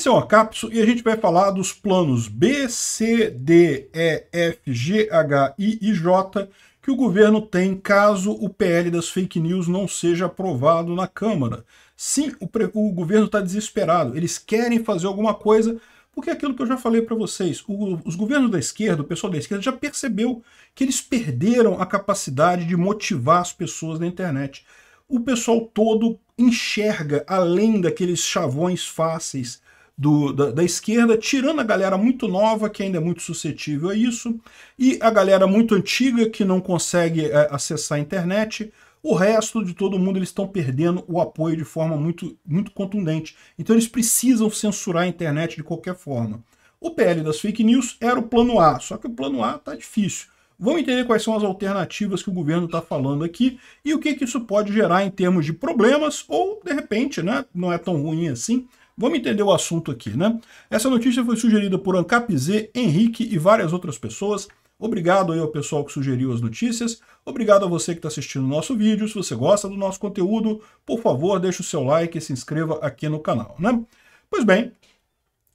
Esse é o Acapso e a gente vai falar dos planos B, C, D, E, F, G, H, I e J que o governo tem caso o PL das fake news não seja aprovado na Câmara. Sim, o, o governo está desesperado, eles querem fazer alguma coisa, porque é aquilo que eu já falei para vocês, o, os governos da esquerda, o pessoal da esquerda já percebeu que eles perderam a capacidade de motivar as pessoas na internet. O pessoal todo enxerga além daqueles chavões fáceis do, da, da, esquerda, tirando a galera muito nova, que ainda é muito suscetível a isso, e a galera muito antiga, que não consegue é, acessar a internet. O resto de todo mundo, eles estão perdendo o apoio de forma muito, muito contundente. Então eles precisam censurar a internet de qualquer forma. O PL das fake news era o plano A, só que o plano A está difícil. Vamos entender quais são as alternativas que o governo está falando aqui e o que, que isso pode gerar em termos de problemas ou, de repente, né, não é tão ruim assim, Vamos entender o assunto aqui, né? Essa notícia foi sugerida por Ancap Z, Henrique e várias outras pessoas. Obrigado aí ao pessoal que sugeriu as notícias. Obrigado a você que está assistindo o nosso vídeo. Se você gosta do nosso conteúdo, por favor, deixe o seu like e se inscreva aqui no canal, né? Pois bem,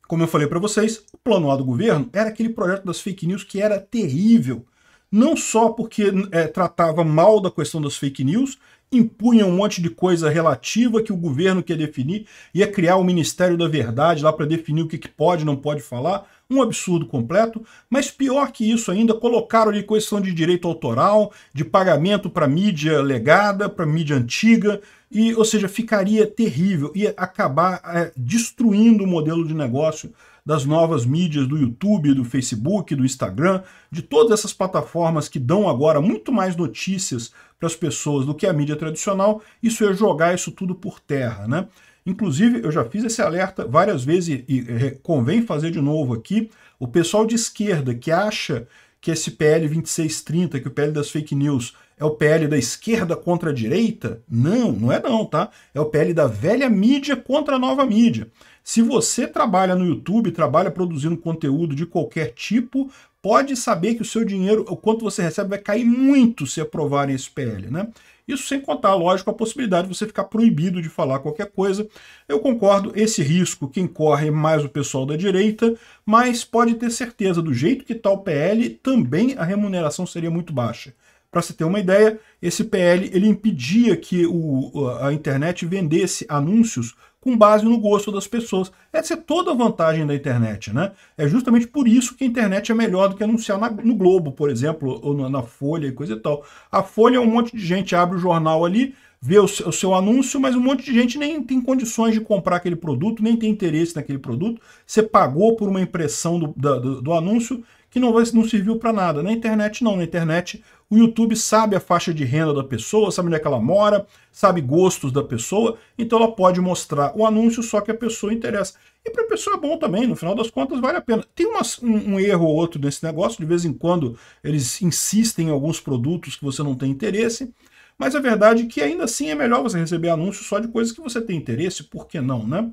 como eu falei para vocês, o plano A do governo era aquele projeto das fake news que era terrível. Não só porque é, tratava mal da questão das fake news, impunha um monte de coisa relativa que o governo quer definir, ia é criar o Ministério da Verdade lá para definir o que, que pode e não pode falar, um absurdo completo, mas pior que isso ainda, colocaram ali questão de direito autoral, de pagamento para mídia legada, para mídia antiga, e, ou seja, ficaria terrível, ia acabar é, destruindo o modelo de negócio das novas mídias do YouTube, do Facebook, do Instagram, de todas essas plataformas que dão agora muito mais notícias para as pessoas do que a mídia tradicional, isso é jogar isso tudo por terra, né? Inclusive, eu já fiz esse alerta várias vezes e, e convém fazer de novo aqui. O pessoal de esquerda que acha que esse PL 2630, que o PL das fake news, é o PL da esquerda contra a direita? Não, não é não, tá? É o PL da velha mídia contra a nova mídia. Se você trabalha no YouTube, trabalha produzindo conteúdo de qualquer tipo, pode saber que o seu dinheiro, o quanto você recebe, vai cair muito se aprovarem esse PL, né? Isso sem contar, lógico, a possibilidade de você ficar proibido de falar qualquer coisa. Eu concordo, esse risco quem corre é mais o pessoal da direita, mas pode ter certeza, do jeito que está o PL, também a remuneração seria muito baixa. Para se ter uma ideia, esse PL ele impedia que o, a internet vendesse anúncios com base no gosto das pessoas. Essa é toda a vantagem da internet, né? É justamente por isso que a internet é melhor do que anunciar na, no Globo, por exemplo, ou na, Folha e coisa e tal. A Folha é um monte de gente, abre o jornal ali, vê o seu, o seu anúncio, mas um monte de gente nem tem condições de comprar aquele produto, nem tem interesse naquele produto. Você pagou por uma impressão do, da, do, do anúncio que não, vai, não serviu para nada. Na internet, não. Na internet, o YouTube sabe a faixa de renda da pessoa, sabe onde é que ela mora, sabe gostos da pessoa, então ela pode mostrar o anúncio só que a pessoa interessa. E para a pessoa é bom também, no final das contas vale a pena. Tem um, um, erro ou outro nesse negócio, de vez em quando eles insistem em alguns produtos que você não tem interesse, mas a verdade é que ainda assim é melhor você receber anúncios só de coisas que você tem interesse, por que não, né?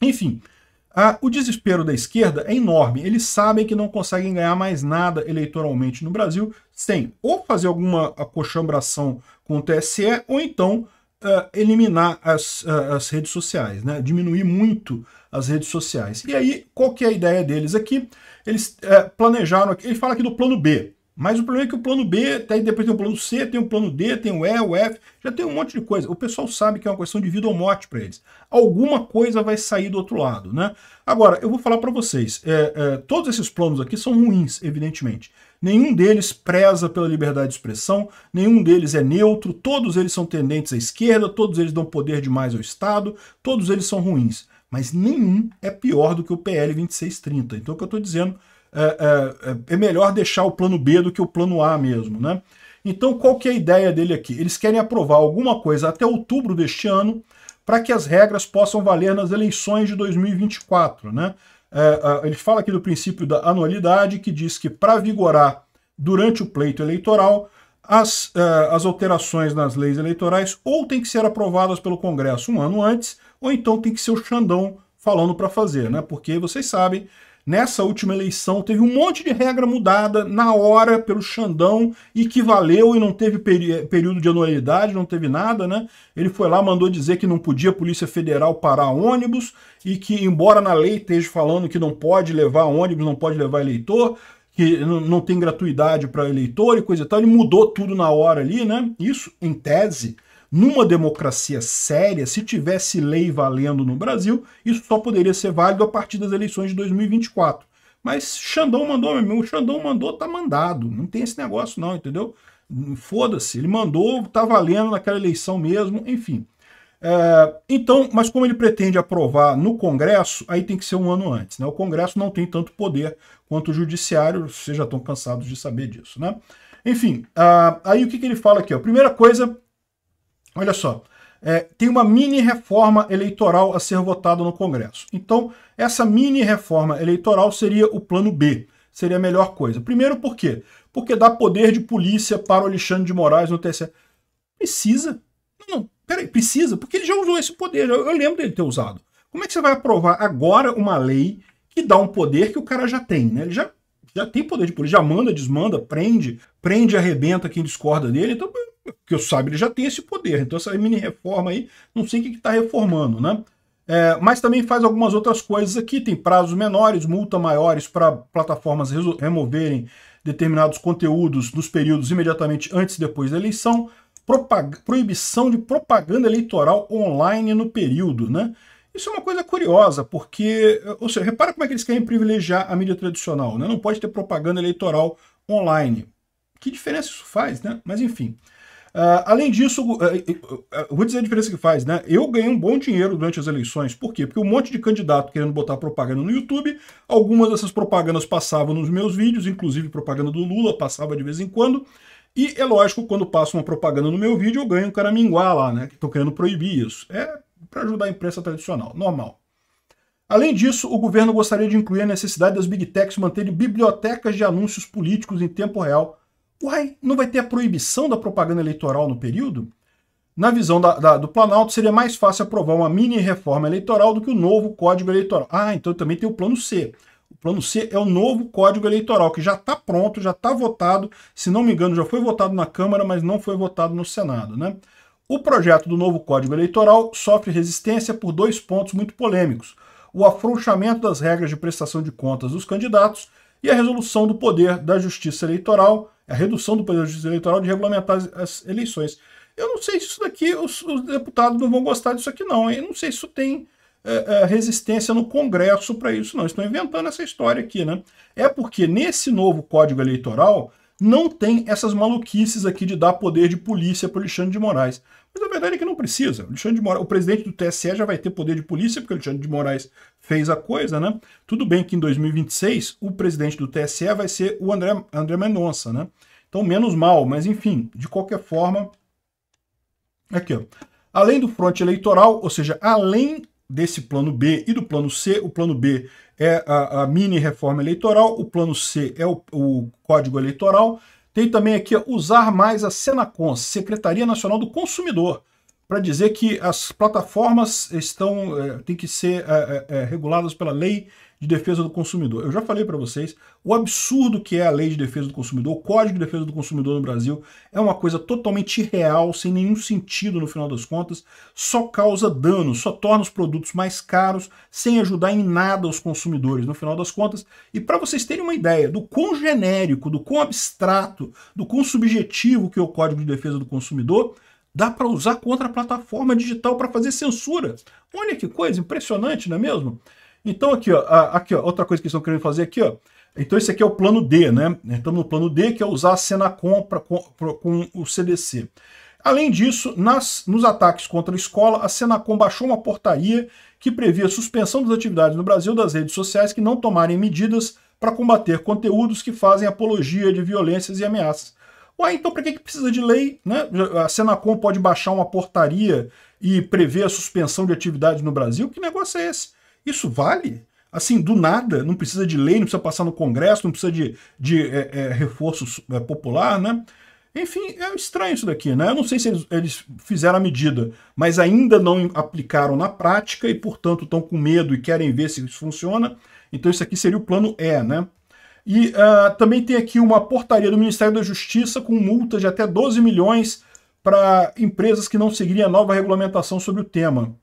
Enfim, a, o desespero da esquerda é enorme. Eles sabem que não conseguem ganhar mais nada eleitoralmente no Brasil sem ou fazer alguma acochambração com o TSE ou então uh, eliminar as, uh, as redes sociais, né? diminuir muito as redes sociais. E aí, qual que é a ideia deles aqui? Eles uh, planejaram, ele fala aqui do plano B. Mas o problema é que o plano B, depois tem o plano C, tem o plano D, tem o E, o F, já tem um monte de coisa. O pessoal sabe que é uma questão de vida ou morte para eles. Alguma coisa vai sair do outro lado, né? Agora, eu vou falar para vocês, é, é, todos esses planos aqui são ruins, evidentemente. Nenhum deles preza pela liberdade de expressão, nenhum deles é neutro, todos eles são tendentes à esquerda, todos eles dão poder demais ao Estado, todos eles são ruins. Mas nenhum é pior do que o PL 2630. Então o que eu estou dizendo é, é, é, melhor deixar o plano B do que o plano A mesmo, né? Então, qual que é a ideia dele aqui? Eles querem aprovar alguma coisa até outubro deste ano para que as regras possam valer nas eleições de 2024. Né? É, é, ele fala aqui do princípio da anualidade, que diz que para vigorar durante o pleito eleitoral, as, as alterações nas leis eleitorais ou têm que ser aprovadas pelo Congresso um ano antes, ou então tem que ser o Xandão falando para fazer, né? porque vocês sabem nessa última eleição teve um monte de regra mudada na hora pelo Xandão e que valeu e não teve período de anualidade, não teve nada, né? Ele foi lá, mandou dizer que não podia a Polícia Federal parar ônibus e que, embora na lei esteja falando que não pode levar ônibus, não pode levar eleitor, que não tem gratuidade para eleitor e coisa e tal, ele mudou tudo na hora ali, né? Isso, em tese, numa democracia séria, se tivesse lei valendo no Brasil, isso só poderia ser válido a partir das eleições de 2024. Mas Xandão mandou, meu irmão, Xandão mandou, tá mandado. Não tem esse negócio não, entendeu? Foda-se, ele mandou, tá valendo naquela eleição mesmo, enfim. É, então, mas como ele pretende aprovar no Congresso, aí tem que ser um ano antes. Né? O Congresso não tem tanto poder quanto o Judiciário, vocês já estão cansados de saber disso. Né? Enfim, uh, aí o que, que ele fala aqui? Ó? Primeira coisa, Olha só, é, tem uma mini reforma eleitoral a ser votada no Congresso. Então, essa mini reforma eleitoral seria o plano B, seria a melhor coisa. Primeiro, por quê? Porque dá poder de polícia para o Alexandre de Moraes no TSE. Precisa? Não, não peraí, precisa? Porque ele já usou esse poder, eu, eu lembro dele ter usado. Como é que você vai aprovar agora uma lei que dá um poder que o cara já tem, né? Ele já, já tem poder de polícia, já manda, desmanda, prende, prende, arrebenta quem discorda dele. Então, que eu saiba, ele já tem esse poder. Então essa mini reforma aí, não sei o que está reformando, né? É, mas também faz algumas outras coisas aqui, tem prazos menores, multa maiores para plataformas removerem determinados conteúdos nos períodos imediatamente antes e depois da eleição, proibição de propaganda eleitoral online no período, né? Isso é uma coisa curiosa, porque, ou seja, repara como é que eles querem privilegiar a mídia tradicional, né? Não pode ter propaganda eleitoral online. Que diferença isso faz, né? Mas enfim. Uh, além disso, uh, uh, vou dizer a diferença que faz, né? Eu ganhei um bom dinheiro durante as eleições. Por quê? Porque um monte de candidato querendo botar propaganda no YouTube, algumas dessas propagandas passavam nos meus vídeos, inclusive propaganda do Lula passava de vez em quando. E é lógico, quando passa uma propaganda no meu vídeo, eu ganho um caraminguá lá, né? Que estão querendo proibir isso. É para ajudar a imprensa tradicional, normal. Além disso, o governo gostaria de incluir a necessidade das big techs manterem bibliotecas de anúncios políticos em tempo real Uai, não vai ter a proibição da propaganda eleitoral no período? Na visão da, da, do Planalto, seria mais fácil aprovar uma mini reforma eleitoral do que o novo Código Eleitoral. Ah, então também tem o Plano C. O Plano C é o novo Código Eleitoral, que já está pronto, já está votado. Se não me engano, já foi votado na Câmara, mas não foi votado no Senado. Né? O projeto do novo Código Eleitoral sofre resistência por dois pontos muito polêmicos: o afrouxamento das regras de prestação de contas dos candidatos e a resolução do poder da Justiça Eleitoral a redução do poder eleitoral de regulamentar as, as, eleições. Eu não sei se isso daqui os, os, deputados não vão gostar disso aqui, não. Eu não sei se isso tem é, é resistência no Congresso para isso, não. Estão inventando essa história aqui, né? É porque nesse novo Código Eleitoral não tem essas maluquices aqui de dar poder de polícia para o Alexandre de Moraes. Mas a verdade é que não precisa. O, Alexandre de Moraes, o presidente do TSE já vai ter poder de polícia, porque o Alexandre de Moraes fez a coisa, né? Tudo bem que em 2026 o presidente do TSE vai ser o André, André Mendonça, né? Então, menos mal, mas enfim, de qualquer forma. Aqui, ó. Além do fronte eleitoral, ou seja, além desse plano B e do plano C. O plano B é a, a mini reforma eleitoral, o plano C é o, o código eleitoral. Tem também aqui usar mais a Senacons, Secretaria Nacional do Consumidor para dizer que as plataformas estão é, eh, têm que ser é, é, reguladas pela lei de defesa do consumidor. Eu já falei para vocês o absurdo que é a lei de defesa do consumidor, o código de defesa do consumidor no Brasil é uma coisa totalmente irreal, sem nenhum sentido no final das contas, só causa danos, só torna os produtos mais caros, sem ajudar em nada os consumidores no final das contas. E para vocês terem uma ideia do quão genérico, do quão abstrato, do quão subjetivo que é o código de defesa do consumidor Dá para usar com outra plataforma digital para fazer censura. Olha que coisa impressionante, não é mesmo? Então aqui, ó, aqui, ó, outra coisa que estão querendo fazer aqui, ó. Então esse aqui é o plano D, né? Estamos no plano D, que é usar a Senacom pra, com, com o CDC. Além disso, nas, nos ataques contra a escola, a Senacom baixou uma portaria que previa suspensão das atividades no Brasil das redes sociais que não tomarem medidas para combater conteúdos que fazem apologia de violências e ameaças Ué, então para que, que precisa de lei? Né? A Senacom pode baixar uma portaria e prever a suspensão de atividade no Brasil? Que negócio é esse? Isso vale? Assim, do nada, não precisa de lei, não precisa passar no Congresso, não precisa de, de é, é, reforço é, popular, né? Enfim, é estranho isso daqui, né? Eu não sei se eles, eles, fizeram a medida, mas ainda não aplicaram na prática e, portanto, estão com medo e querem ver se isso funciona. Então, isso aqui seria o plano E, né? E uh, também tem aqui uma portaria do Ministério da Justiça com multa de até 12 milhões para empresas que não seguirem a nova regulamentação sobre o tema.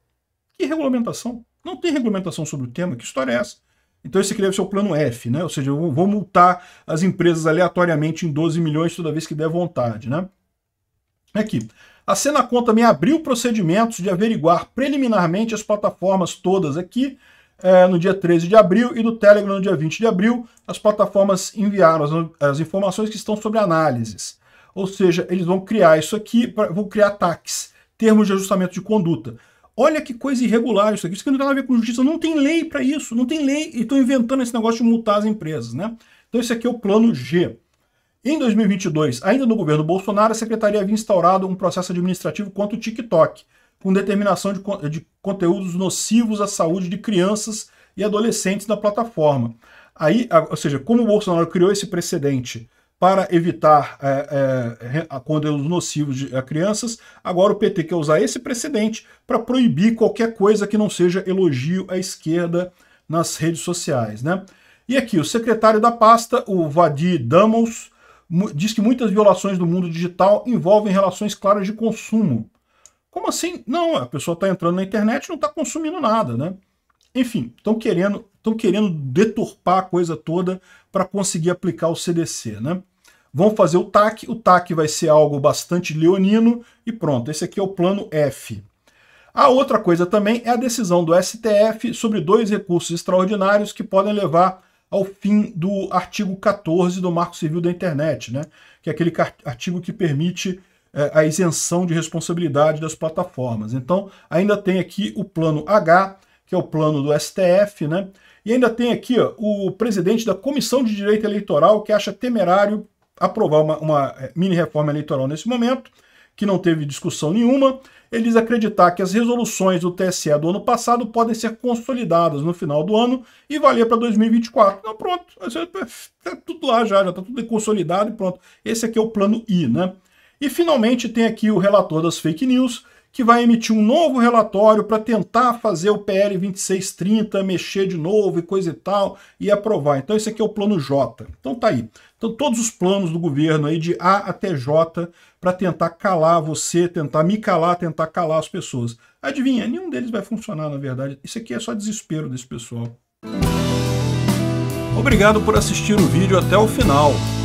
Que regulamentação? Não tem regulamentação sobre o tema, que história é essa? Então esse aqui deve ser o plano F, né? Ou seja, eu vou multar as empresas aleatoriamente em 12 milhões toda vez que der vontade, né? Aqui. A Senacom também abriu procedimentos de averiguar preliminarmente as plataformas todas aqui é, no dia 13 de abril e do Telegram no dia 20 de abril, as plataformas enviaram as, as informações que estão sobre análises. Ou seja, eles vão criar isso aqui, pra, vão criar ataques, termos de ajustamento de conduta. Olha que coisa irregular isso aqui. Isso aqui não tem nada a ver com justiça. Não tem lei para isso. Não tem lei. E estão inventando esse negócio de multar as empresas, né? Então esse aqui é o plano G. Em 2022, ainda no governo Bolsonaro, a secretaria havia instaurado um processo administrativo contra o TikTok, com determinação de, de conteúdos nocivos à saúde de crianças e adolescentes na plataforma. Aí, ou seja, como o Bolsonaro criou esse precedente para evitar é, é, conteúdos nocivos de, a crianças, agora o PT quer usar esse precedente para proibir qualquer coisa que não seja elogio à esquerda nas redes sociais. Né? E aqui, o secretário da pasta, o Vadir Damos, diz que muitas violações do mundo digital envolvem relações claras de consumo, como assim? Não, a pessoa está entrando na internet e não está consumindo nada, né? Enfim, estão querendo, tão querendo deturpar a coisa toda para conseguir aplicar o CDC, né? Vão fazer o TAC, o TAC vai ser algo bastante leonino e pronto, esse aqui é o plano F. A outra coisa também é a decisão do STF sobre dois recursos extraordinários que podem levar ao fim do artigo 14 do Marco Civil da Internet, né? que é aquele artigo que permite é, a isenção de responsabilidade das plataformas. Então, ainda tem aqui o plano H, que é o plano do STF, né? E ainda tem aqui ó, o presidente da Comissão de Direito Eleitoral, que acha temerário aprovar uma, uma é, mini reforma eleitoral nesse momento, que não teve discussão nenhuma. Ele diz acreditar que as resoluções do TSE do ano passado podem ser consolidadas no final do ano e valer para 2024. Então, pronto, está é, tudo lá já, já está tudo consolidado e pronto. Esse aqui é o plano I, né? E finalmente tem aqui o relator das fake news, que vai emitir um novo relatório para tentar fazer o PL 2630 mexer de novo e coisa e tal e aprovar. Então esse aqui é o plano J. Então tá aí. Então todos os planos do governo aí de A até J para tentar calar você, tentar me calar, tentar calar as pessoas. Adivinha, nenhum deles vai funcionar, na verdade. Isso aqui é só desespero desse pessoal. Obrigado por assistir o vídeo até o final.